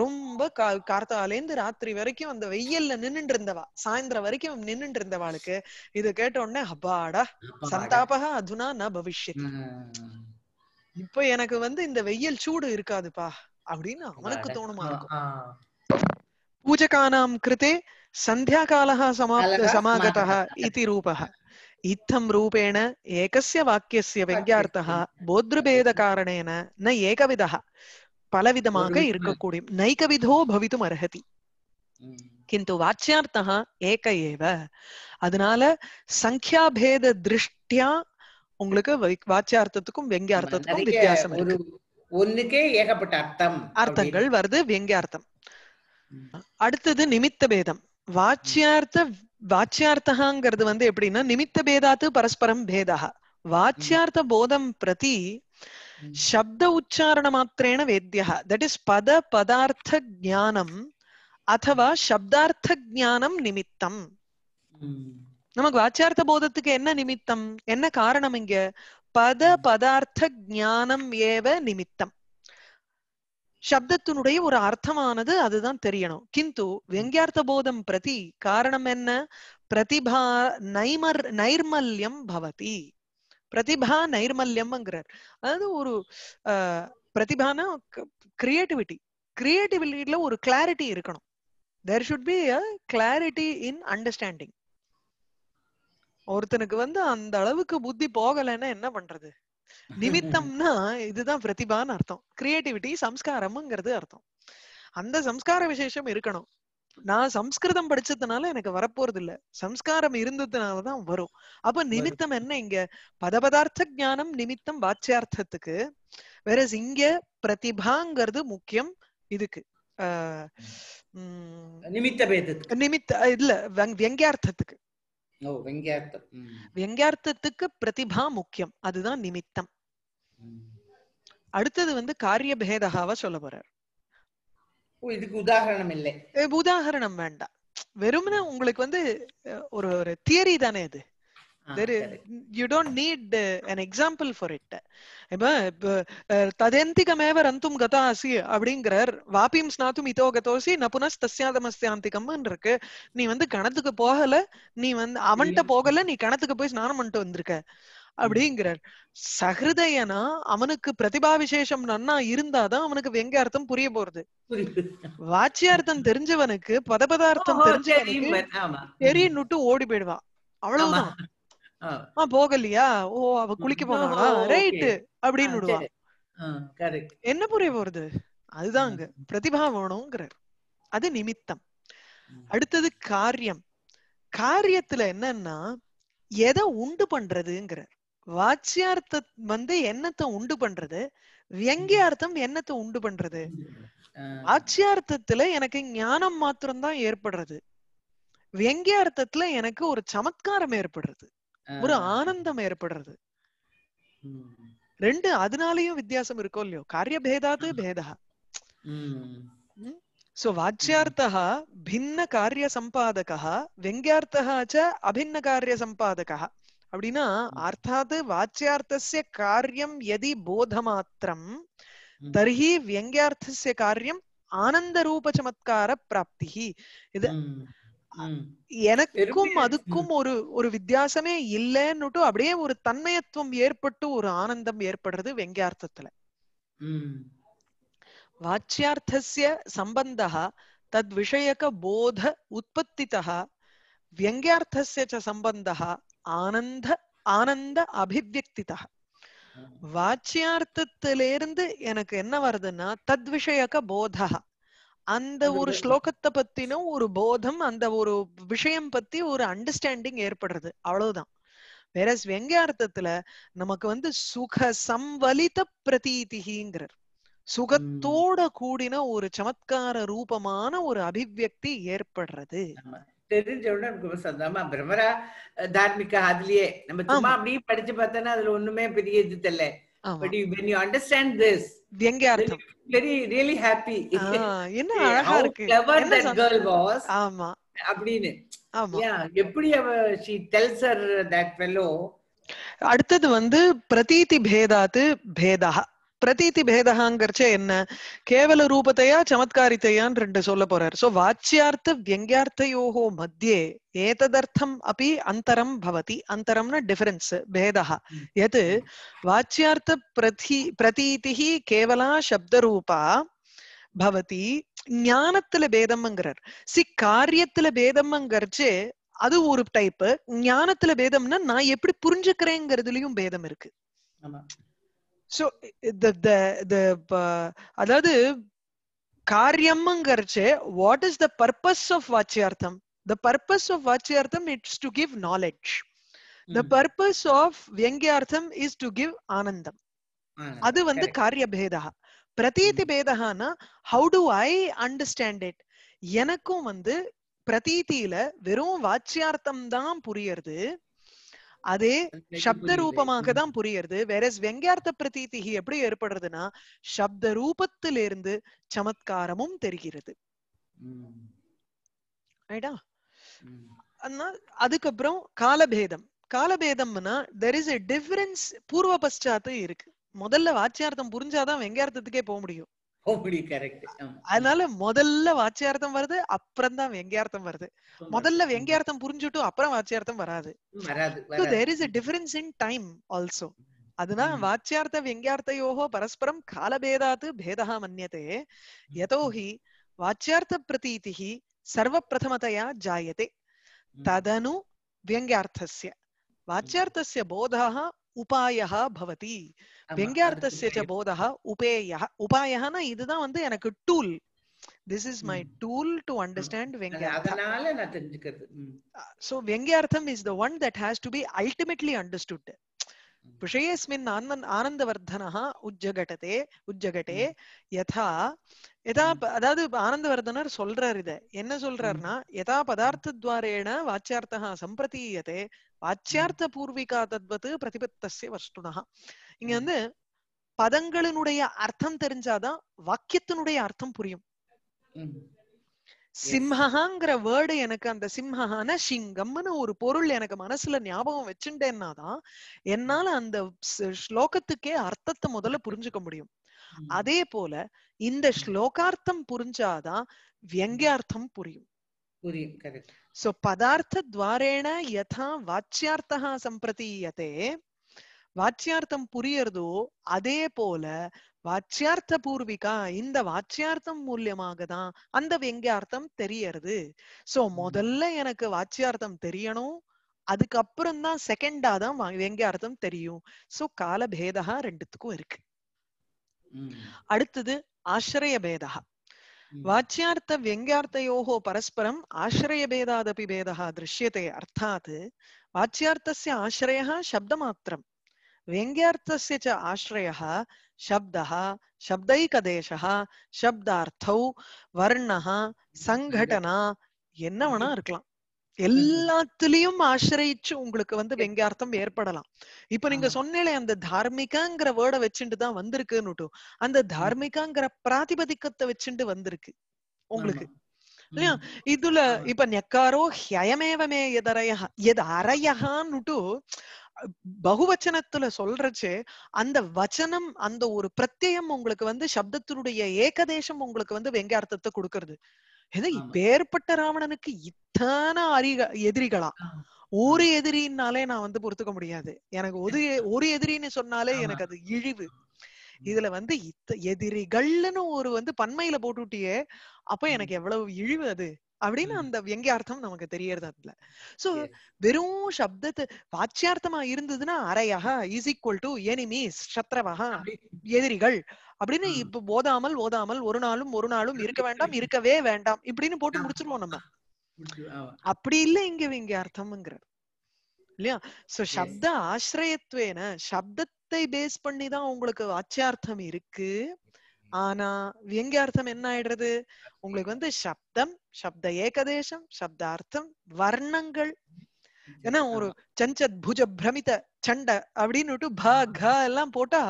ரொம்ப கார்த்தாலேந்து ராத்திரி வரைக்கும் அந்த வெயில்ல நின்னுட்டு இருந்தவா சாயந்தரம் வரைக்கும் நின்னுட்டு இருந்தவாளுக்கு இது கேட்ட உடனே அப்பாடா சந்தாபகா அதுனா ந பவிஷ்யத் இப்ப எனக்கு வந்து இந்த வெயில் சூடு இருக்காதுப்பா அப்படின்னு அவனுக்கு தோணுமா இருக்கும் பூஜகானாம் கிருத்தே சந்தியா காலகா சமாப்த சமாகதா இதி ரூபகா इत्थं रूपेण एकस्य वाक्यस्य व्यङ्ग्यार्थः बोधृभेदकारणेन न ஏகவிதா பலவிதமாக இருக்கக்கூடிய நைகவிதோ பவித்தும் அர்ஹதி கிந்து வாச்சியார்த்தா ஏக ஏவ அதனால சங்கியாபேத திருஷ்டியா உங்களுக்கு வாச்சியார்த்தத்துக்கும் வெங்கியார்த்தத்துக்கும் வித்தியாசம் இருக்கு ஒண்ணுக்கே ஏகப்பட்ட அர்த்தம் அர்த்தங்கள் வருது வெங்கியார்த்தம் அடுத்தது நிமித்த பேதம் வாச்சியார்த்த வாச்சியார்த்தகாங்கிறது வந்து எப்படின்னா நிமித்த பேதாத்து பரஸ்பரம் பேதா வாச்சியார்த்த போதம் பிரதி சப்த உச்சாரண மாத்திரேன வேத்தியா தட் இஸ் பத பதார்த்த ஜானம் அதுவா சப்தார்த்த ஜானம் நிமித்தம் நமக்கு வாச்சியார்த்த போதத்துக்கு என்ன நிமித்தம் என்ன காரணம் இங்க பத பதார்த்த ஜானம் ஏவ நிமித்தம் சப்தத்தினுடைய ஒரு அர்த்தமானது அதுதான் தெரியணும் கிந்து வெங்கியார்த்த போதம் பிரதி காரணம் என்ன பிரதிபா நைமர் நைர்மல்யம் பவதி பிரதிபா நைர்மல்யம்ங்கிறார் அதாவது ஒரு பிரதிபானா கிரியேட்டிவிட்டி கிரியேட்டிவிட்டியில ஒரு கிளாரிட்டி இருக்கணும் there should be a clarity in understanding ஒருத்தனுக்கு வந்து அந்த அளவுக்கு புத்தி போகலைன்னா என்ன பண்றது நிமித்தம்னா இதுதான் பிரதிபான்னு அர்த்தம் கிரியேட்டிவிட்டி சம்ஸ்காரம்ங்கிறது அர்த்தம் அந்த சம்ஸ்கார விசேஷம் இருக்கணும் நான் சம்ஸ்கிருதம் படிச்சதுனால எனக்கு வரப்போறது இல்ல சம்ஸ்காரம் இருந்ததுனாலதான் வரும் அப்ப நிமித்தம் என்ன இங்க பதபதார்த்த ஜானம் நிமித்தம் வாச்சியார்த்தத்துக்கு வேற இங்க பிரதிபாங்கிறது முக்கியம் இதுக்கு நிமித்த நிமித்த இல்ல வியங்கியார்த்தத்துக்கு வெங்கியார்த்தத்துக்கு பிரதிபா முக்கியம் அதுதான் நிமித்தம் அடுத்தது வந்து காரிய பேதகாவ சொல்ல போறார் இதுக்கு உதாகரணம் இல்லை உதாகரணம் வேண்டாம் வெறும் உங்களுக்கு வந்து ஒரு ஒரு தியரி தானே அது ஸ்நாத்தும் uh, இதோ கதோசி புனஸ் தஸ்யாதமஸ்யாந்திகம்னு இருக்கு நீ வந்து கணத்துக்கு போகல நீ வந்து அவன்கிட்ட போகல நீ கணத்துக்கு போய் ஸ்நானம் பண்ணிட்டு வந்திருக்க அப்படிங்கிறார் சஹிருதயனா அவனுக்கு பிரதிபா விசேஷம் நன்னா இருந்தாதான் அவனுக்கு அர்த்தம் புரிய போறது வாச்சியார்த்தம் தெரிஞ்சவனுக்கு பதபதார்த்தம் தெரிஞ்சவனுக்கு தெரியுன்னுட்டு ஓடி போயிடுவான் அவ்வளவுதான் போகலையா ஓ அவ குளிக்க போனா ரைட் அப்படின்னு என்ன புரிய போறது அதுதான் அங்க பிரதிபாவனம்ங்கிறார் அது நிமித்தம் அடுத்தது காரியம் காரியத்துல என்னன்னா எதை உண்டு பண்றதுங்கிறார் வாச்சியார்த்த வந்து என்னத்தை உண்டு பண்றது வியங்கியார்த்தம் என்னத்தை உண்டு பண்றது ஆட்சியார்த்தத்துல எனக்கு ஞானம் மாத்திரம்தான் ஏற்படுறது வியங்கியார்த்தத்துல எனக்கு ஒரு சமத்காரம் ஏற்படுறது ஒரு ஆனந்தம் ஏற்படுறது ரெண்டு அதனாலயும் வித்தியாசம் இருக்கோ இல்லையோ காரிய பேதாது பேதா சோ வாச்சியார்த்தா பின்ன காரிய சம்பாதகா வெங்கியார்த்தா ச அபின்ன காரிய சம்பாதகா அப்படின்னா அர்த்தாத் வாச்சியார்த்தசிய காரியம் எதி மாத்திரம் தர்ஹி வியங்கியார்த்தசிய காரியம் ஆனந்த ரூப சமத்கார பிராப்தி இது எனக்கும் அதுக்கும் ஒரு ஒரு வித்தியாசமே இல்லைன்னுட்டு அப்படியே ஒரு தன்மையத்துவம் ஏற்பட்டு ஒரு ஆனந்தம் ஏற்படுறது வெங்கியார்த்தத்துல வாச்சியார்த்தசிய சம்பந்தா தத் விஷயக போத உற்பத்திதா व्यङ्ग्यार्थस्य ச सम्बन्धः ஆனந்த ஆனந்த அபிவியக்திதா வாச்சியார்த்தத்திலிருந்து எனக்கு என்ன வருதுன்னா தத்விஷயக போதா அந்த ஒரு ஸ்லோகத்தை பத்தின ஒரு போதம் அந்த ஒரு விஷயம் பத்தி ஒரு அண்டர்ஸ்டாண்டிங் ஏற்படுறது அவ்வளவுதான் வேற வெங்கார்த்தத்துல நமக்கு வந்து சுக சம்வலித பிரதீதிங்கிறார் சுகத்தோட கூடின ஒரு சமத்கார ரூபமான ஒரு அபிவியக்தி ஏற்படுறது தெரிஞ்ச உடனே நமக்கு சந்தமா தார்மிகா அதுலயே நம்ம சும்மா அப்படியே படிச்சு பார்த்தோம்னா அதுல ஒண்ணுமே பெரிய இது தெரியல but you when you understand this எங்க அர்த்தம் வெரி ரியலி ஹாப்பி என்ன அழகா இருக்கு கிளவர் தட் கேர்ள் வாஸ் ஆமா அப்படின்னு ஆமா எப்படி அவ she tells her that fellow அடுத்தது வந்து பிரதீதி பேதாத்து பேதா பிரதீதி பேதகாங்கிறச்ச என்ன கேவல ரூபத்தையா சமத்காரித்தையான்னு ரெண்டு சொல்ல போறார் சோ வாச்சியார்த்த வியங்கியார்த்தையோகோ மத்தியே ஏததர்த்தம் அப்படி அந்தரம் பவதி அந்தரம்னா டிஃபரன்ஸ் பேதா எது வாச்சியார்த்த பிரதி பிரதீதி கேவலா சப்தரூபா பவதி ஞானத்துல பேதம்ங்கிறார் சி காரியத்துல பேதம்ங்கிறச்சு அது ஒரு டைப் ஞானத்துல பேதம்னா நான் எப்படி புரிஞ்சுக்கிறேங்கிறதுலயும் பேதம் இருக்கு ஸோ uh, அதாவது காரியம்ங்கிறச்சு what is the purpose of வாச்சியார்த்தம் த பர்பஸ் ஆஃப் வாச்சியார்த்தம் it's to give knowledge the purpose of வியங்கியார்த்தம் இஸ் டு கிவ் ஆனந்தம் அது வந்து காரியபேதா பிரதீதி பேதகானா how to I understand it எனக்கும் வந்து பிரதீதியில வெறும் வாச்சியார்த்தம் தான் புரியறது அது சப்த ரூபமாக தான் புரியறது வேற வெங்கார்த்த பிரதீதிகி எப்படி ஏற்படுறதுன்னா சப்த ரூபத்திலிருந்து சமத்காரமும் தெரிகிறது அதுக்கப்புறம் காலபேதம் காலபேதம்னா தெர் இஸ் எ டிஃபரன்ஸ் பூர்வ பஷ்சாத்து இருக்கு முதல்ல வாச்சியார்த்தம் புரிஞ்சாதான் வெங்கார்த்தத்துக்கே போக முடியும் அதனால முதல்ல வாட்சியார்த்தம் வருது அப்புறம் தான் வெங்கையார்த்தம் வருது முதல்ல வெங்கையார்த்தம் புரிஞ்சுட்டும் அப்புறம் வாட்சியார்த்தம் வராது வராது there is a difference in time also அதுதான் வாட்சியார்த்த வெங்கையார்த்தையோஹோ பரஸ்பரம் காலபேதாத்து பேதா மன்யதே யதோஹி வாட்சியார்த்த பிரதீதிஹி சர்வப்பிரதமதயா ஜாயதே ததனு व्यङ्ग्यार्थस्य वाच्यार्थस्य போதாக உபாயः भवति व्यङ्ग्यार्थस्य च बोधः उपेयः உபாயஹனா இதுதான் வந்து எனக்கு tool this is my tool to understand அதனால நான் தெரிஞ்சுக்கிறது சோ வெங்கியார்த்தம் is the one that has to be ultimately understood विषयेस्मिन् आनन् आनन्दवर्धनः उज्जघटते उज्जघटे यथा எதா அதாவது ஆனந்தவர்தனர் சொல்றாரு இத என்ன சொல்றாருன்னா எதா பதார்த்த துவாரேண வாச்சியார்த்தா சம்பிரதீயதே வாச்சியார்த்த பூர்விகா தத்வது பிரதிபத்தசிய வஸ்துனா இங்க வந்து பதங்களினுடைய அர்த்தம் தெரிஞ்சாதான் வாக்கியத்தினுடைய அர்த்தம் புரியும் சிம்ஹாங்கிற வேர்டு எனக்கு அந்த சிம்ஹான சிங்கம்னு ஒரு பொருள் எனக்கு மனசுல ஞாபகம் வச்சுட்டேன்னாதான் என்னால அந்த ஸ்லோகத்துக்கே அர்த்தத்தை முதல்ல புரிஞ்சுக்க முடியும் அதே போல இந்த ஸ்லோகார்த்தம் புரிஞ்சாதான் வியங்கியார்த்தம் புரியும் சோ பதார்த்த துவாரேண யதா வாச்சியார்த்தா வாச்சியார்த்தம் புரியறதோ அதே போல வாச்சியார்த்த பூர்விகா இந்த வாச்சியார்த்தம் மூலியமாக தான் அந்த வெங்கியார்த்தம் தெரியறது சோ முதல்ல எனக்கு வாச்சியார்த்தம் தெரியணும் அதுக்கப்புறம் தான் செகண்டா தான் வெங்கியார்த்தம் தெரியும் சோ காலபேதா ரெண்டுத்துக்கும் இருக்கு அடுத்தது ஆசிரய ஆசிரயபேதா வாச்சியார்த்த வியங்கார்த்தையோகோ பரஸ்பரம் ஆசிரய பேதாதபி பேதா திருஷ்யத்தை அர்த்தாத் வாச்சியார்த்தஸ்ய ஆசிரய சப்தமாத்திரம் व्यङ्ग्यार्थस्य च आश्रयः சப்தா சப்தைகதேசா சப்தார்த்தௌ வர்ணா சங்கடனா என்ன வேணா இருக்கலாம் எல்லாத்துலயும் ஆசிரயிச்சு உங்களுக்கு வந்து வெங்கார்த்தம் ஏற்படலாம் இப்ப நீங்க சொன்னீங்களே அந்த தார்மிகாங்கிற வேர்டை வச்சுட்டு தான் வந்திருக்குன்னு அந்த தார்மிகாங்கிற பிராதிபதிக்கத்தை வச்சுட்டு வந்திருக்கு உங்களுக்கு இல்லையா இதுல இப்ப நெக்காரோ ஹயமேவமே எதரைய எது அரையகான்னுட்டு பகுவச்சனத்துல சொல்றச்சு அந்த வச்சனம் அந்த ஒரு பிரத்யம் உங்களுக்கு வந்து சப்தத்தினுடைய ஏகதேசம் உங்களுக்கு வந்து வெங்கார்த்தத்தை கொடுக்கறது ஏதோ பேர்பட்ட ராவணனுக்கு இத்தனை அறிக எதிரிகளா ஒரு எதிரின்னாலே நான் வந்து பொறுத்துக்க முடியாது எனக்கு ஒரு ஒரு எதிரின்னு சொன்னாலே எனக்கு அது இழிவு இதுல வந்து இத்த எதிரிகள்னு ஒரு வந்து பன்மையில போட்டுட்டியே அப்ப எனக்கு எவ்வளவு இழிவு அது அப்படின்னு அந்த அர்த்தம் நமக்கு தெரியறது அதுல சோ வெறும் சப்தத்து வாச்சியார்த்தமா இருந்ததுன்னா அரையாக இஸ் ஈக்குவல் டு எனிமீஸ் சத்ரவகா எதிரிகள் அப்படின்னு இப்ப ஓதாமல் ஓதாமல் ஒரு நாளும் ஒரு நாளும் இருக்க வேண்டாம் இருக்கவே வேண்டாம் இப்படின்னு போட்டு முடிச்சிருவோம் நம்ம அப்படி இல்ல இங்க இங்க அர்த்தம்ங்கிறது இல்லையா சோ சப்த ஆசிரியத்துவேன சப்தத்தை பேஸ் பண்ணிதான் உங்களுக்கு வாச்சியார்த்தம் இருக்கு ஆனா வியங்கியார்த்தம் என்ன ஆயிடுறது உங்களுக்கு வந்து சப்தம் சப்த ஏகதேசம் சப்த அர்த்தம் வர்ணங்கள் ஏன்னா ஒரு சஞ்சத் புஜ பிரமித சண்டை அப்படின்னு ப க எல்லாம் போட்டா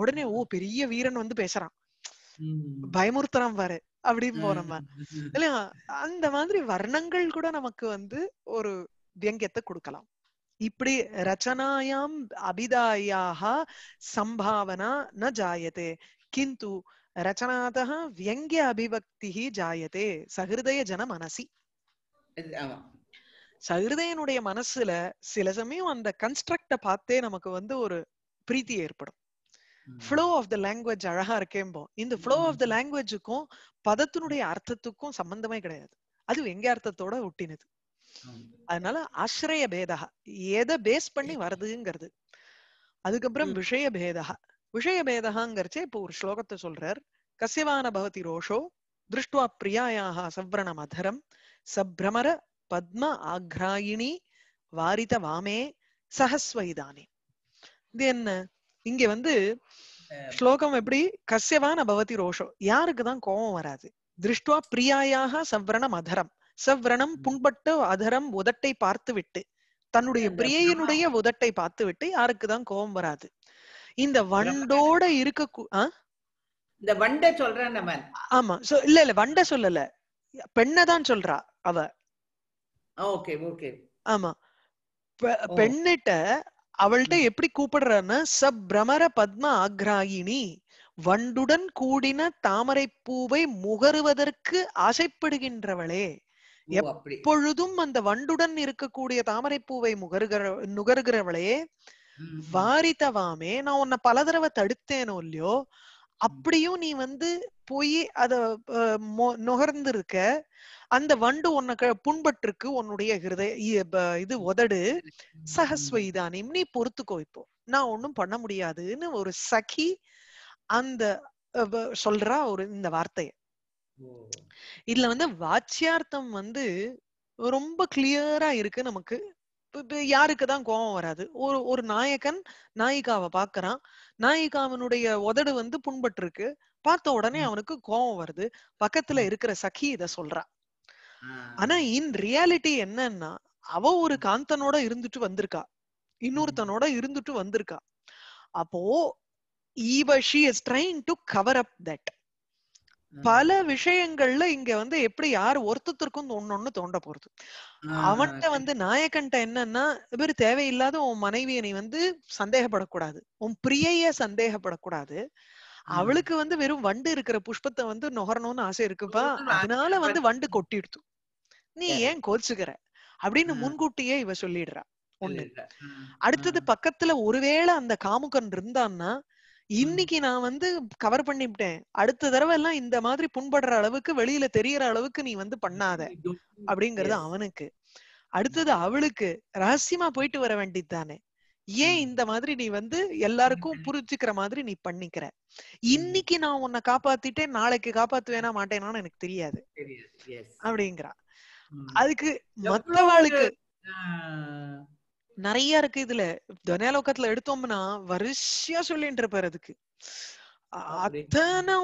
உடனே ஓ பெரிய வீரன் வந்து பேசுறான் பயமுறுத்துறான் பாரு அப்படின்னு போறோம் இல்லையா அந்த மாதிரி வர்ணங்கள் கூட நமக்கு வந்து ஒரு வியங்கியத்தை கொடுக்கலாம் இப்படி ரச்சனாயாம் அபிதாயாக சம்பாவனா ந ஜாயதே கிந்து ரச்சனாத வியங்கிய அபிவக்தி ஜாயதே சகிருதய ஜன மனசி சகிருதயனுடைய மனசுல சில சமயம் அந்த கன்ஸ்ட்ரக்ட பார்த்தே நமக்கு வந்து ஒரு பிரீத்தி ஏற்படும் ஃப்ளோ ஆஃப் த லாங்குவேஜ் அழகா இருக்கேம்போ இந்த ஃப்ளோ ஆஃப் த லாங்குவேஜுக்கும் பதத்தினுடைய அர்த்தத்துக்கும் சம்பந்தமே கிடையாது அது எங்க அர்த்தத்தோட ஒட்டினது அதனால ஆசிரிய பேதா எதை பேஸ் பண்ணி வருதுங்கிறது அதுக்கப்புறம் விஷய பேதா விஷய விஷயபேதகாங்கிறச்சே இப்போ ஒரு ஸ்லோகத்தை சொல்றார் கசிவான பவதி ரோஷோ திருஷ்டுவா பிரியாயாக சவ்ரண மதரம் சப்ரமர பத்ம ஆக்ராயிணி வாரித வாமே சஹஸ்வைதானே இது என்ன இங்க வந்து ஸ்லோகம் எப்படி கசியவான பவதி ரோஷோ யாருக்குதான் கோபம் வராது திருஷ்டுவா பிரியாயாக சவ்ரண மதரம் சவ்ரணம் புண்பட்ட அதரம் உதட்டை பார்த்து விட்டு தன்னுடைய பிரியையினுடைய உதட்டை பார்த்து விட்டு யாருக்குதான் கோபம் வராது இந்த வண்டோட இருக்க இந்த வண்டை சொல்றேன் ஆமா சோ இல்ல இல்ல வண்டை சொல்லல பெண்ணை தான் சொல்றா அவ ஓகே ஓகே ஆமா பெண்ணிட்ட அவள்கிட்ட எப்படி ச பிரமர பத்ம ஆக்ராயினி வண்டுடன் கூடின தாமரை பூவை முகருவதற்கு ஆசைப்படுகின்றவளே எப்பொழுதும் அந்த வண்டுடன் இருக்கக்கூடிய தாமரை பூவை முகருகிற நுகர்கிறவளே வாரித்தவாமே நான் உன்னை பல தடவை தடுத்தேனோ இல்லையோ அப்படியும் நீ வந்து போய் அத நுகர்ந்து இருக்க அந்த வண்டு உன்னை புண்பட்டிருக்கு உன்னுடைய இது உதடு சகஸ்வைதானியம் நீ பொறுத்துக்கோ இப்போ நான் ஒன்னும் பண்ண முடியாதுன்னு ஒரு சகி அந்த சொல்றா ஒரு இந்த வார்த்தைய இதுல வந்து வாச்சியார்த்தம் வந்து ரொம்ப கிளியரா இருக்கு நமக்கு யாருக்கு தான் கோபம் வராது ஒரு ஒரு நாயகன் நாயிகாவை பாக்குறான் நாயிகாவனுடைய உதடு வந்து புண்பட்டு இருக்கு பார்த்த உடனே அவனுக்கு கோபம் வருது பக்கத்துல இருக்கிற சகி இத சொல்றா ஆனா இன் ரியாலிட்டி என்னன்னா அவ ஒரு காந்தனோட இருந்துட்டு வந்திருக்கா இன்னொருத்தனோட இருந்துட்டு வந்திருக்கா அப்போ ஈவ she is trying to cover up that பல விஷயங்கள்ல இங்க வந்து எப்படி யார் ஒருத்தருக்கும் ஒன்னொன்னு தோண்ட போறது அவன்கிட்ட வந்து நாயக்கன்ட்ட என்னன்னா இவர் தேவையில்லாத உன் மனைவியனை நீ வந்து சந்தேகப்படக்கூடாது உன் பிரியைய சந்தேகப்படக்கூடாது அவளுக்கு வந்து வெறும் வண்டு இருக்கிற புஷ்பத்தை வந்து நுகரணும்னு ஆசை இருக்குப்பா அதனால வந்து வண்டு கொட்டிடுத்து நீ ஏன் கோச்சுக்கிற அப்படின்னு முன்கூட்டியே இவ சொல்லிடுறா ஒண்ணு அடுத்தது பக்கத்துல ஒருவேளை அந்த காமுகன் இருந்தான்னா இன்னைக்கு நான் வந்து கவர் பண்ணிவிட்டேன் அடுத்த தடவை எல்லாம் இந்த மாதிரி புண்படுற அளவுக்கு வெளியில தெரியற அளவுக்கு நீ வந்து பண்ணாத அப்படிங்கறது அவனுக்கு அடுத்தது அவளுக்கு ரகசியமா போயிட்டு வர வேண்டியதுதானே ஏன் இந்த மாதிரி நீ வந்து எல்லாருக்கும் புரிஞ்சுக்கிற மாதிரி நீ பண்ணிக்கிற இன்னைக்கு நான் உன்னை காப்பாத்திட்டேன் நாளைக்கு காப்பாத்துவேனா மாட்டேனான்னு எனக்கு தெரியாது அப்படிங்கிறா அதுக்கு மத்தவாளுக்கு நிறைய இருக்கு இதுல தனலோகத்துல எடுத்தோம்னா வருஷியா சொல்லிட்டு இருப்பாரு அதுக்கு அத்தனை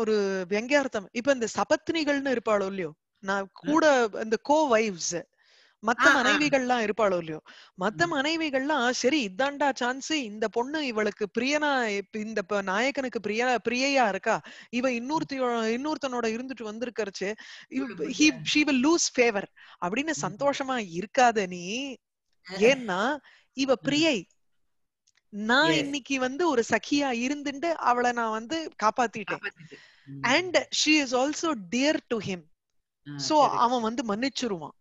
ஒரு வெங்கார்த்தம் இப்ப இந்த சபத்னிகள்னு இருப்பாளோ இல்லையோ நான் கூட இந்த கோ வைவ்ஸ் மத்த மனைவிகள்லாம் இருப்பாளோ இல்லையோ மத்த மனைவிகள்லாம் சரி இதாண்டா சான்ஸ் இந்த பொண்ணு இவளுக்கு பிரியனா இந்த நாயகனுக்கு பிரிய பிரியையா இருக்கா இவ இன்னொருத்த இன்னொருத்தனோட இருந்துட்டு வந்திருக்கிறச்சு லூஸ் ஃபேவர் அப்படின்னு சந்தோஷமா இருக்காத நீ ஏன்னா இவ பிரியை நான் இன்னைக்கு வந்து ஒரு சகியா இருந்துட்டு அவளை நான் வந்து காப்பாத்திட்டேன் and she is also dear to him so அவன் வந்து மன்னிச்சிருவான்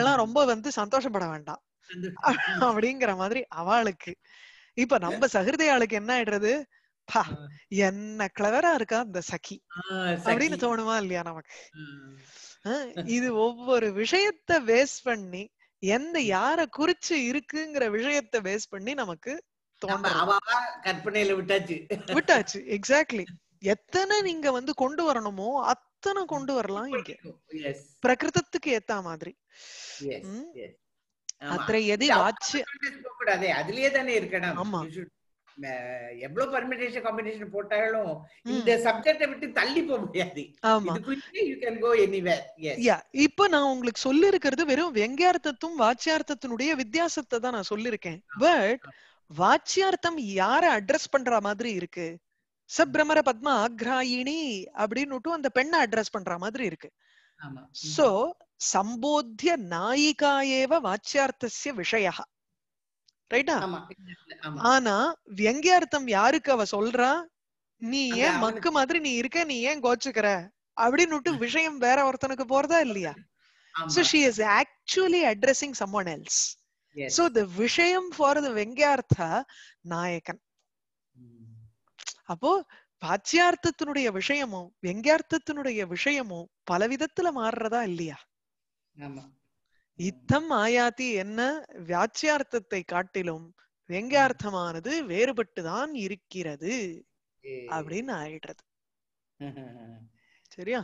எல்லாம் ரொம்ப வந்து சந்தோஷப்பட வேண்டாம் அப்படிங்கிற மாதிரி அவளுக்கு இப்ப நம்ம சகிருதையாளுக்கு என்ன ஆயிடுறது என்ன கிளவரா இருக்கா இந்த சகி அப்படின்னு தோணுமா இல்லையா நமக்கு இது ஒவ்வொரு விஷயத்த வேஸ்ட் பண்ணி எந்த யார குறிச்சு இருக்குங்கிற விஷயத்த பேஸ் பண்ணி நமக்கு கற்பனையில விட்டாச்சு விட்டாச்சு எக்ஸாக்ட்லி எத்தனை நீங்க வந்து கொண்டு வரணுமோ அத்தனை கொண்டு வரலாம் இங்க பிரகிருதத்துக்கு ஏத்த மாதிரி அத்தனை எது ஆச்சு அதுலயே தானே இருக்கணும் ஆமா எவ்வளவு பர்மிடேஷன் காம்பினேஷன் போட்டாலும் இந்த சப்ஜெக்ட விட்டு தள்ளி போக முடியாது இப்போ நான் உங்களுக்கு சொல்லி இருக்கிறது வெறும் வெங்கியார்த்தத்தும் வாச்சியார்த்தத்தினுடைய வித்தியாசத்தை தான் நான் சொல்லிருக்கேன் பட் வாச்சியார்த்தம் யார அட்ரஸ் பண்ற மாதிரி இருக்கு சப்ரமர பத்மா ஆக்ராயினி அப்படின்னுட்டு அந்த பெண்ணை அட்ரஸ் பண்ற மாதிரி இருக்கு சோ சம்போத்திய நாயிகா ஏவ வாச்சியார்த்தசிய விஷயா ரைட்டா ஆனா வியங்கியார்த்தம் யாருக்கு அவ சொல்றா நீ ஏன் மக்கு மாதிரி நீ இருக்க நீ ஏன் கோச்சுக்கிற அப்படின்னு விஷயம் வேற ஒருத்தனுக்கு போறதா இல்லையா so she is actually addressing someone else so the விஷயம் ஃபார் த வெங்கியார்த்தா நாயகன் அப்போ பாச்சியார்த்தத்தினுடைய விஷயமும் வெங்கியார்த்தத்தினுடைய விஷயமும் பல விதத்துல மாறுறதா இல்லையா ஆமா இத்தம் ஆயாத்தி என்ன வியாட்சியார்த்தத்தை காட்டிலும் வெங்கார்த்தமானது வேறுபட்டுதான் இருக்கிறது அப்படின்னு ஆயிடுறது சரியா